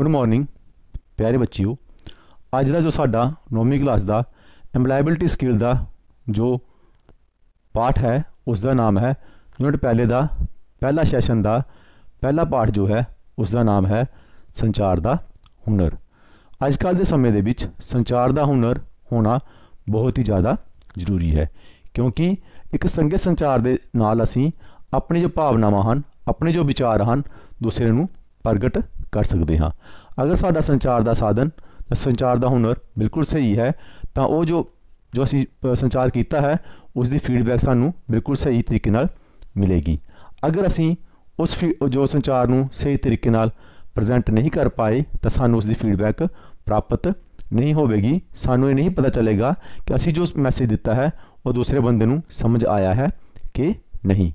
good morning ਪਿਆਰੇ ਬੱਚਿਓ ਅੱਜ ਦਾ ਜੋ ਸਾਡਾ 9ਵੀਂ ਕਲਾਸ ਦਾ ਐਮਪਲਾਈਬਿਲਟੀ ਸਕਿੱਲ ਦਾ ਜੋ ਪਾਠ ਹੈ ਉਸ ਦਾ ਨਾਮ ਹੈ ਯੂਨਿਟ ਪਹਿਲੇ ਦਾ ਪਹਿਲਾ ਸੈਸ਼ਨ ਦਾ ਪਹਿਲਾ ਪਾਠ ਜੋ ਹੈ ਉਸ ਦਾ ਨਾਮ ਹੈ ਸੰਚਾਰ ਦਾ ਹੁਨਰ ਅੱਜ ਕੱਲ ਦੇ ਸਮੇਂ ਦੇ ਵਿੱਚ ਸੰਚਾਰ ਦਾ ਹੁਨਰ ਹੋਣਾ ਬਹੁਤ ਹੀ ਜ਼ਿਆਦਾ ਜ਼ਰੂਰੀ ਹੈ ਕਿਉਂਕਿ ਇੱਕ ਸੰਗਤ ਸੰਚਾਰ ਦੇ ਨਾਲ ਅਸੀਂ ਆਪਣੀ ਜੋ ਭਾਵਨਾਵਾਂ ਹਨ ਆਪਣੇ ਜੋ ਵਿਚਾਰ ਹਨ ਦੂਸਰੇ ਨੂੰ ਪ੍ਰਗਟ ਕਰ ਸਕਦੇ ਹਾਂ ਅਗਰ ਸਾਡਾ ਸੰਚਾਰ ਦਾ ਸਾਧਨ ਸੰਚਾਰ ਦਾ ਹੁਨਰ ਬਿਲਕੁਲ ਸਹੀ ਹੈ ਤਾਂ ਉਹ ਜੋ ਜੋ ਅਸੀਂ ਸੰਚਾਰ ਕੀਤਾ ਹੈ ਉਸ ਦੀ ਫੀਡਬੈਕ ਸਾਨੂੰ ਬਿਲਕੁਲ ਸਹੀ ਤਰੀਕੇ ਨਾਲ ਮਿਲੇਗੀ ਅਗਰ ਅਸੀਂ ਉਸ ਜੋ ਸੰਚਾਰ ਨੂੰ ਸਹੀ ਤਰੀਕੇ ਨਾਲ ਪ੍ਰੈਜ਼ੈਂਟ ਨਹੀਂ ਕਰ ਪਾਏ ਤਾਂ ਸਾਨੂੰ ਉਸ ਦੀ ਫੀਡਬੈਕ ਪ੍ਰਾਪਤ ਨਹੀਂ ਹੋਵੇਗੀ ਸਾਨੂੰ ਇਹ ਨਹੀਂ ਪਤਾ ਚੱਲੇਗਾ ਕਿ ਅਸੀਂ ਜੋ ਮੈਸੇਜ ਦਿੱਤਾ ਹੈ ਉਹ ਦੂਸਰੇ ਬੰਦੇ ਨੂੰ ਸਮਝ ਆਇਆ ਹੈ ਕਿ ਨਹੀਂ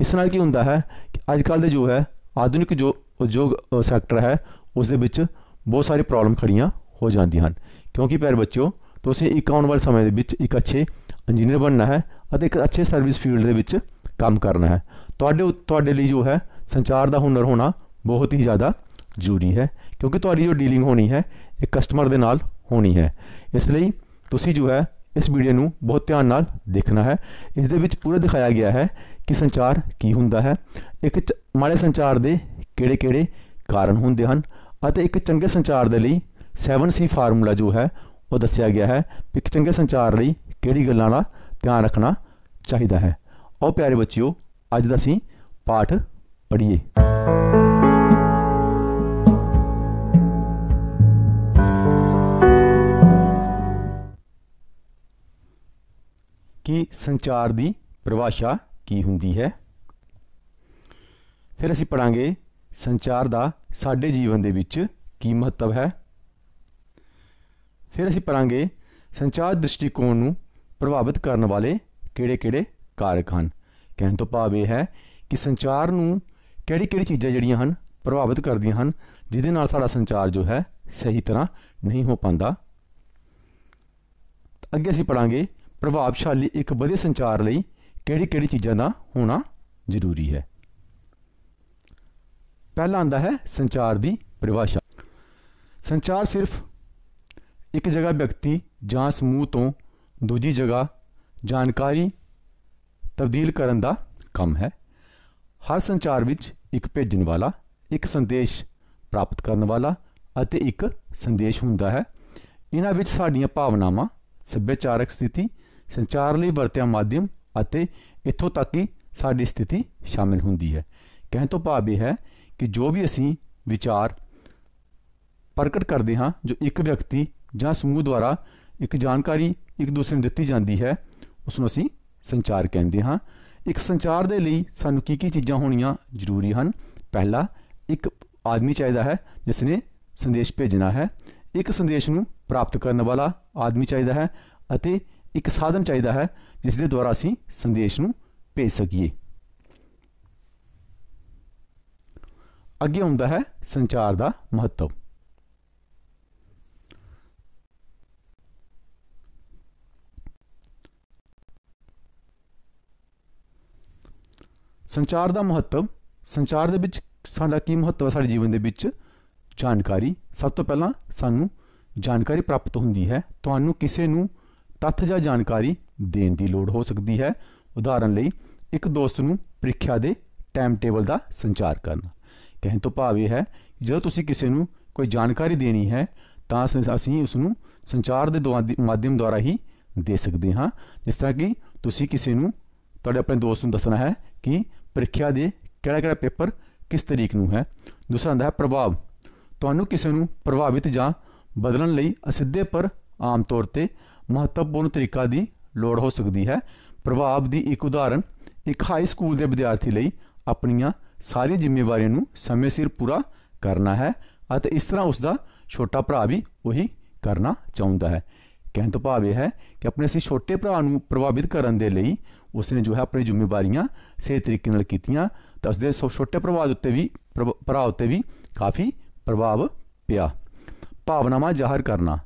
ਇਸ ਨਾਲ ਕੀ ਹੁੰਦਾ ਹੈ ਕਿ ਅੱਜ ਕੱਲ੍ਹ ਦੇ ਜੋ ਹੈ ਆਧੁਨਿਕ ਜੋ ਉਦਯੋਗ ਸੈਕਟਰ ਹੈ ਉਸ ਦੇ ਵਿੱਚ ਬਹੁਤ ਸਾਰੀ ਪ੍ਰੋਬਲਮ ਖੜੀਆਂ ਹੋ ਜਾਂਦੀਆਂ ਹਨ ਕਿਉਂਕਿ ਪਿਆਰ ਬੱਚਿਓ ਤੁਸੀਂ ਇੱਕ ਆਉਣ ਵਾਲੇ ਸਮੇਂ ਦੇ ਵਿੱਚ ਇੱਕ ਅੱਛੇ ਇੰਜੀਨੀਅਰ ਬਣਨਾ ਹੈ ਅਤੇ ਇੱਕ ਅੱਛੇ ਸਰਵਿਸ ਫੀਲਡ ਦੇ ਵਿੱਚ ਕੰਮ ਕਰਨਾ ਹੈ ਤੁਹਾਡੇ ਤੁਹਾਡੇ ਲਈ ਜੋ ਹੈ ਸੰਚਾਰ ਦਾ ਹੁਨਰ ਹੋਣਾ ਬਹੁਤ ਹੀ ਜ਼ਿਆਦਾ ਜ਼ਰੂਰੀ ਹੈ ਕਿਉਂਕਿ ਤੁਹਾਡੀ ਜੋ ਡੀਲਿੰਗ ਹੋਣੀ ਹੈ ਇਹ ਕਸਟਮਰ ਦੇ ਨਾਲ ਹੋਣੀ ਹੈ ਇਸ ਲਈ ਤੁਸੀਂ ਜੋ ਹੈ ਇਸ ਵੀਡੀਓ ਨੂੰ ਬਹੁਤ ਧਿਆਨ ਨਾਲ ਦੇਖਣਾ ਹੈ ਇਸ ਦੇ ਵਿੱਚ ਪੂਰਾ ਦਿਖਾਇਆ ਗਿਆ ਹੈ ਕਿ ਸੰਚਾਰ ਕੀ ਹੁੰਦਾ ਹੈ ਇੱਕ ਮਾੜੇ ਸੰਚਾਰ ਦੇ ਕਿਹੜੇ-ਕਿਹੜੇ ਕਾਰਨ ਹੁੰਦੇ ਹਨ ਅਤੇ ਇੱਕ ਚੰਗੇ ਸੰਚਾਰ ਦੇ ਲਈ 7C ਫਾਰਮੂਲਾ ਜੋ ਹੈ ਉਹ ਦੱਸਿਆ ਗਿਆ ਹੈ ਕਿ ਚੰਗੇ ਸੰਚਾਰ ਲਈ ਕਿਹੜੀ ਗੱਲਾਂ ਦਾ ਧਿਆਨ ਰੱਖਣਾ ਚਾਹੀਦਾ ਹੈ ਉਹ ਪਿਆਰੇ ਬੱਚਿਓ ਅੱਜ ਦਾ ਅਸੀਂ ਪਾਠ ਪੜ੍ਹੀਏ ਕਿ ਸੰਚਾਰ ਦੀ ਪਰਿਭਾਸ਼ਾ ਕੀ ਹੁੰਦੀ ਹੈ ਫਿਰ ਅਸੀਂ ਪੜਾਂਗੇ ਸੰਚਾਰ ਦਾ ਸਾਡੇ ਜੀਵਨ ਦੇ ਵਿੱਚ ਕੀ ਮਹੱਤਵ ਹੈ ਫਿਰ ਅਸੀਂ ਪੜਾਂਗੇ ਸੰਚਾਰ ਦ੍ਰਿਸ਼ਟੀਕੋਣ ਨੂੰ ਪ੍ਰਭਾਵਿਤ ਕਰਨ ਵਾਲੇ ਕਿਹੜੇ-ਕਿਹੜੇ ਕਾਰਕ ਹਨ ਕਹਿਣ ਤੋਂ ਭਾਵ ਇਹ ਹੈ ਕਿ ਸੰਚਾਰ ਨੂੰ ਕਿਹੜੀ-ਕਿਹੜੀ ਚੀਜ਼ਾਂ ਜਿਹੜੀਆਂ ਹਨ ਪ੍ਰਭਾਵਿਤ ਕਰਦੀਆਂ ਹਨ ਜਿਹਦੇ ਨਾਲ ਸਾਡਾ ਸੰਚਾਰ ਜੋ ਹੈ ਸਹੀ ਤਰ੍ਹਾਂ ਨਹੀਂ ਹੋ ਪਾਉਂਦਾ ਅੱਗੇ ਅਸੀਂ ਪੜਾਂਗੇ ਪ੍ਰਭਾਵਸ਼ਾਲੀ ਇੱਕ ਵਧੀਆ ਸੰਚਾਰ ਲਈ ਕਿਹੜੀ-ਕਿਹੜੀ ਚੀਜ਼ਾਂ ਦਾ ਹੋਣਾ ਜ਼ਰੂਰੀ ਹੈ ਪਹਿਲਾ ਆਂਦਾ ਹੈ ਸੰਚਾਰ ਦੀ ਪਰਿਭਾਸ਼ਾ ਸੰਚਾਰ ਸਿਰਫ ਇੱਕ ਜਗ੍ਹਾ ਵਿਅਕਤੀ ਜਾਂ ਸਮੂਹ ਤੋਂ ਦੂਜੀ ਜਗ੍ਹਾ ਜਾਣਕਾਰੀ ਤਬਦੀਲ ਕਰਨ ਦਾ ਕੰਮ ਹੈ ਹਰ ਸੰਚਾਰ ਵਿੱਚ ਇੱਕ ਭੇਜਣ ਵਾਲਾ ਇੱਕ ਸੰਦੇਸ਼ ਪ੍ਰਾਪਤ ਕਰਨ ਵਾਲਾ ਅਤੇ ਇੱਕ ਸੰਦੇਸ਼ ਹੁੰਦਾ ਹੈ ਇਹਨਾਂ ਵਿੱਚ ਸਾਡੀਆਂ ਭਾਵਨਾਵਾਂ ਸੱਭਿਆਚਾਰਕ ਸਥਿਤੀ ਸੰਚਾਰ ਲਈ ਵਰਤਿਆ ਮਾਧਿਅਮ ਅਤੇ ਇੱਥੋਂ ਤੱਕ ਕਿ ਸਾਡੀ ਸਥਿਤੀ ਸ਼ਾਮਿਲ ਹੁੰਦੀ ਹੈ ਕਹਿਣ ਤੋਂ ਭਾਵ ਇਹ ਹੈ ਕਿ ਜੋ ਵੀ ਅਸੀਂ ਵਿਚਾਰ ਪ੍ਰਗਟ ਕਰਦੇ ਹਾਂ ਜੋ ਇੱਕ ਵਿਅਕਤੀ ਜਾਂ ਸਮੂਹ ਦੁਆਰਾ ਇੱਕ ਜਾਣਕਾਰੀ ਇੱਕ ਦੂਸਰੇ ਨੂੰ ਦਿੱਤੀ ਜਾਂਦੀ ਹੈ ਉਸ ਨੂੰ ਅਸੀਂ ਸੰਚਾਰ ਕਹਿੰਦੇ ਹਾਂ ਇੱਕ ਸੰਚਾਰ ਦੇ ਲਈ ਸਾਨੂੰ ਕੀ ਕੀ ਚੀਜ਼ਾਂ ਹੋਣੀਆਂ ਜ਼ਰੂਰੀ ਹਨ ਪਹਿਲਾ ਇੱਕ ਆਦਮੀ ਚਾਹੀਦਾ ਹੈ ਜਿਸ ਨੇ ਸੰਦੇਸ਼ ਭੇਜਣਾ ਹੈ ਇੱਕ ਸੰਦੇਸ਼ ਨੂੰ ਪ੍ਰਾਪਤ ਕਰਨ ਵਾਲਾ ਆਦਮੀ ਚਾਹੀਦਾ ਹੈ ਅਤੇ ਇੱਕ ਸਾਧਨ ਚਾਹੀਦਾ ਹੈ ਜਿਸ ਦੇ ਦੁਆਰਾ ਅਸੀਂ ਸੰਦੇਸ਼ ਨੂੰ ਭੇਜ ਸਕੀਏ ਅੱਗੇ ਹੁੰਦਾ ਹੈ ਸੰਚਾਰ ਦਾ ਮਹੱਤਵ ਸੰਚਾਰ ਦਾ ਮਹੱਤਵ ਸੰਚਾਰ ਦੇ ਵਿੱਚ ਸਾਡਾ ਕੀ ਮਹੱਤਵ ਹੈ ਸਾਡੇ ਜੀਵਨ ਦੇ ਵਿੱਚ ਜਾਣਕਾਰੀ ਸਭ ਤੋਂ ਪਹਿਲਾਂ ਸਾਨੂੰ ਜਾਣਕਾਰੀ ਪ੍ਰਾਪਤ ਹੁੰਦੀ ਹੈ ਤੁਹਾਨੂੰ ਕਿਸੇ ਨੂੰ ਤੱਥ ਜਾਂ ਜਾਣਕਾਰੀ ਦੇਣ ਦੀ ਲੋੜ ਹੋ ਸਕਦੀ ਹੈ ਉਦਾਹਰਨ ਲਈ ਇੱਕ ਦੋਸਤ ਨੂੰ ਪ੍ਰੀਖਿਆ ਦੇ ਟਾਈਮ ਟੇਬਲ ਦਾ ਸੰਚਾਰ ਕਰਨਾ ਕਹਿਣ ਤੋਂ ਭਾਵ ਇਹ ਹੈ ਜਦੋਂ ਤੁਸੀਂ ਕਿਸੇ ਨੂੰ ਕੋਈ ਜਾਣਕਾਰੀ ਦੇਣੀ ਹੈ ਤਾਂ ਅਸੀਂ ਉਸ ਨੂੰ ਸੰਚਾਰ ਦੇ ਮਾਧਿਅਮ ਦੁਆਰਾ ਹੀ ਦੇ ਸਕਦੇ ਹਾਂ ਜਿਸ ਤਰ੍ਹਾਂ ਕਿ ਤੁਸੀਂ ਕਿਸੇ ਨੂੰ ਤੁਹਾਡੇ ਆਪਣੇ ਦੋਸਤ ਨੂੰ ਦੱਸਣਾ ਹੈ ਕਿ ਪ੍ਰੀਖਿਆ ਦੇ ਕਿਹੜਾ ਕਿਹੜਾ ਪੇਪਰ ਕਿਸ ਤਰੀਕ ਨੂੰ ਹੈ ਦੂਸਰਾ ਹੁੰਦਾ ਹੈ ਪ੍ਰਭਾਵ ਤੁਹਾਨੂੰ ਕਿਸੇ ਨੂੰ ਪ੍ਰਭਾਵਿਤ ਜਾਂ ਬਦਲਣ ਲਈ ਅਸਿੱਧੇ ਪਰ ਆਮ ਤੌਰ ਤੇ ਮਹੱਤਵਪੂਰਨ ਤਰੀਕਾ ਦੀ ਲੋੜ ਹੋ ਸਕਦੀ ਹੈ ਪ੍ਰਭਾਵ ਦੀ ਇੱਕ ਉਦਾਹਰਨ ਇੱਕ ਹਾਈ ਸਕੂਲ ਦੇ ਵਿਦਿਆਰਥੀ ਲਈ ਆਪਣੀਆਂ ਸਾਰੀਆਂ ਜ਼ਿੰਮੇਵਾਰੀਆਂ ਨੂੰ ਸਮੇਂ ਸਿਰ ਪੂਰਾ ਕਰਨਾ ਹੈ ਅਤੇ ਇਸ ਤਰ੍ਹਾਂ ਉਸ ਦਾ ਛੋਟਾ ਭਰਾ ਵੀ ਉਹੀ ਕਰਨਾ ਚਾਹੁੰਦਾ ਹੈ ਕਹਿਣ ਤੋਂ ਭਾਵ ਇਹ ਹੈ ਕਿ ਆਪਣੇ ਸੇ ਛੋਟੇ ਭਰਾ ਨੂੰ ਪ੍ਰਭਾਵਿਤ ਕਰਨ ਦੇ ਲਈ ਉਸਨੇ ਜੋ ਹੈ ਆਪਣੀ ਜ਼ਿੰਮੇਵਾਰੀਆਂ ਸਹੀ ਤਰੀਕੇ ਨਾਲ ਕੀਤੀਆਂ ਤਾਂ ਉਸਦੇ ਛੋਟੇ ਭਰਾ ਉੱਤੇ ਵੀ ਭਰਾ ਉੱਤੇ ਵੀ ਕਾਫੀ ਪ੍ਰਭਾਵ ਪਿਆ ਭਾਵਨਾਵਾਂ ਜ਼ਾਹਰ ਕਰਨਾ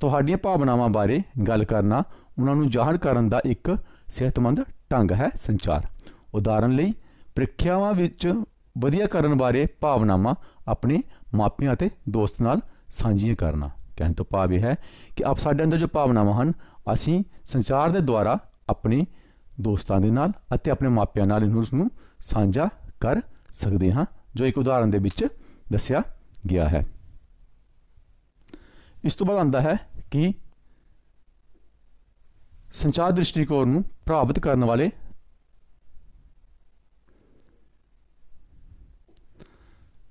ਤੁਹਾਡੀਆਂ ਭਾਵਨਾਵਾਂ ਬਾਰੇ ਗੱਲ ਕਰਨਾ ਉਹਨਾਂ ਨੂੰ ਜ਼ਾਹਰ ਕਰਨ ਦਾ ਇੱਕ ਸਿਹਤਮੰਦ ਢੰਗ ਹੈ ਸੰਚਾਰ ਉਦਾਹਰਨ ਲਈ ਪ੍ਰੀਖਿਆਵਾਂ ਵਿੱਚ ਵਧੀਆ ਕਰਨ ਬਾਰੇ ਭਾਵਨਾਵਾਂ ਆਪਣੇ ਮਾਪਿਆਂ ਅਤੇ ਦੋਸਤ ਨਾਲ ਸਾਂਝੀਆਂ ਕਰਨਾ ਕਹਿਣ ਤੋਂ ਭਾਵ ਇਹ ਹੈ ਕਿ ਆਪ ਸਾਡੇ ਅੰਦਰ ਜੋ ਭਾਵਨਾਵਾਂ ਹਨ ਅਸੀਂ ਸੰਚਾਰ ਦੇ ਦੁਆਰਾ ਆਪਣੇ ਦੋਸਤਾਂ ਦੇ ਨਾਲ ਅਤੇ ਆਪਣੇ ਮਾਪਿਆਂ ਨਾਲ ਇਹਨੂੰ ਨੂੰ ਸਾਂਝਾ ਕਰ ਸਕਦੇ ਹਾਂ ਜੋ ਇੱਕ ਉਦਾਹਰਨ ਦੇ ਵਿੱਚ ਦੱਸਿਆ ਗਿਆ ਹੈ ਇਸ ਤੋਂ ਬਾਅਦ ਆਂਦਾ ਹੈ ਕਿ ਸੰਚਾਰ ਦ੍ਰਿਸ਼ਟੀਕੋਣ ਨੂੰ ਪ੍ਰਾਪਤ ਕਰਨ ਵਾਲੇ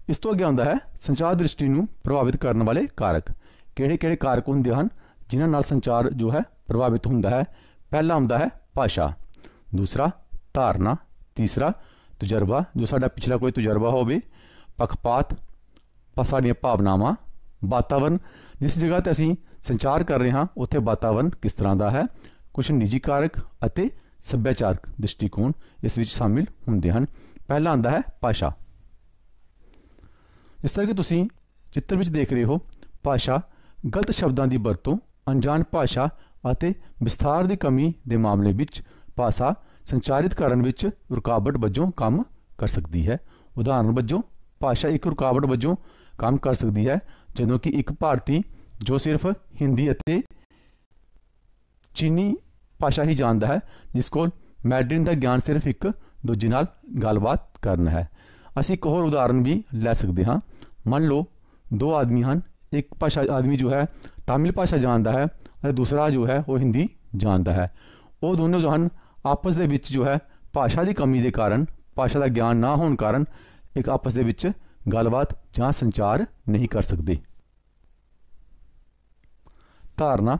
ਇਸ ਤੋਂ ਅੱਗੇ ਆਉਂਦਾ ਹੈ ਸੰਚਾਰ ਦ੍ਰਿਸ਼ਟੀ ਨੂੰ ਪ੍ਰਭਾਵਿਤ ਕਰਨ ਵਾਲੇ ਕਾਰਕ ਕਿਹੜੇ-ਕਿਹੜੇ ਕਾਰਕ ਹੁੰਦੇ ਹਨ ਜਿਨ੍ਹਾਂ ਨਾਲ ਸੰਚਾਰ ਜੋ ਹੈ ਪ੍ਰਭਾਵਿਤ ਹੁੰਦਾ ਹੈ ਪਹਿਲਾ ਹੁੰਦਾ ਹੈ ਭਾਸ਼ਾ ਦੂਸਰਾ ਧਾਰਨਾ ਤੀਸਰਾ ਤਜਰਬਾ ਜੋ ਸਾਡਾ ਪਿਛਲਾ ਕੋਈ ਤਜਰਬਾ ਹੋਵੇ ਪਖਪਾਤ ਸਾਡੀਆਂ ਭਾਵਨਾਵਾਂ ਵਾਤਾਵਰਨ ਜਿਸ ਜਗ੍ਹਾ ਤੇ ਅਸੀਂ ਸੰਚਾਰ ਕਰ ਰਹੇ ਹਾਂ ਉੱਥੇ ਵਾਤਾਵਰਨ ਕਿਸ ਤਰ੍ਹਾਂ ਦਾ ਹੈ ਕੁਝ ਨਿੱਜੀ ਕਾਰਕ ਅਤੇ ਸੱਭਿਆਚਾਰਕ ਦ੍ਰਿਸ਼ਟੀਕੋਣ ਇਸ ਵਿੱਚ ਸ਼ਾਮਿਲ ਹੁੰਦੇ ਹਨ ਪਹਿਲਾ ਆਂਦਾ ਹੈ ਭਾਸ਼ਾ ਇਸ ਤਰ੍ਹਾਂ ਕਿ ਤੁਸੀਂ ਚਿੱਤਰ ਵਿੱਚ ਦੇਖ ਰਹੇ ਹੋ ਭਾਸ਼ਾ ਗਲਤ ਸ਼ਬਦਾਂ ਦੀ ਵਰਤੋਂ ਅਣਜਾਣ ਭਾਸ਼ਾ ਅਤੇ ਵਿਸਥਾਰ ਦੀ ਕਮੀ ਦੇ ਮਾਮਲੇ ਵਿੱਚ ਭਾਸ਼ਾ ਸੰਚਾਰਿਤ ਕਰਨ ਵਿੱਚ ਰੁਕਾਵਟ ਵੱਜੋਂ ਕੰਮ ਕਰ ਸਕਦੀ ਹੈ ਉਦਾਹਰਨ ਵੱਜੋਂ ਭਾਸ਼ਾ ਇੱਕ ਰੁਕਾਵਟ ਵੱਜੋਂ ਕੰਮ ਕਰ ਸਕਦੀ ਹੈ ਜਦੋਂ ਕਿ ਇੱਕ ਭਾਰਤੀ ਜੋ ਸਿਰਫ ਹਿੰਦੀ ਅਤੇ ਚੀਨੀ ਭਾਸ਼ਾ ਹੀ ਜਾਣਦਾ ਹੈ ਜਿਸ ਕੋਲ ਮੈਡਰਿਨ ਦਾ ਗਿਆਨ ਸਿਰਫ ਇੱਕ ਦੂਜੇ ਨਾਲ ਗੱਲਬਾਤ ਕਰਨਾ ਹੈ ਅਸੀਂ ਇੱਕ ਹੋਰ ਉਦਾਹਰਨ ਵੀ ਲੈ ਸਕਦੇ ਹਾਂ ਮੰਨ ਲਓ ਦੋ ਆਦਮੀ ਹਨ ਇੱਕ ਭਾਸ਼ਾ ਆਦਮੀ ਜੋ ਹੈ ਤਾਮਿਲ ਭਾਸ਼ਾ ਜਾਣਦਾ ਹੈ ਅਤੇ ਦੂਸਰਾ ਜੋ ਹੈ ਉਹ ਹਿੰਦੀ ਜਾਣਦਾ ਹੈ ਉਹ ਦੋਨੋਂ ਜੋ ਹਨ ਆਪਸ ਦੇ ਵਿੱਚ ਜੋ ਹੈ ਭਾਸ਼ਾ ਦੀ ਕਮੀ ਦੇ ਕਾਰਨ ਭਾਸ਼ਾ ਦਾ ਗਿਆਨ ਨਾ ਹੋਣ ਕਾਰਨ ਇੱਕ ਆਪਸ ਦੇ ਵਿੱਚ ਗੱਲਬਾਤ ਜਾਂ ਸੰਚਾਰ ਨਹੀਂ ਕਰ ਸਕਦੇ ਧਾਰਨਾ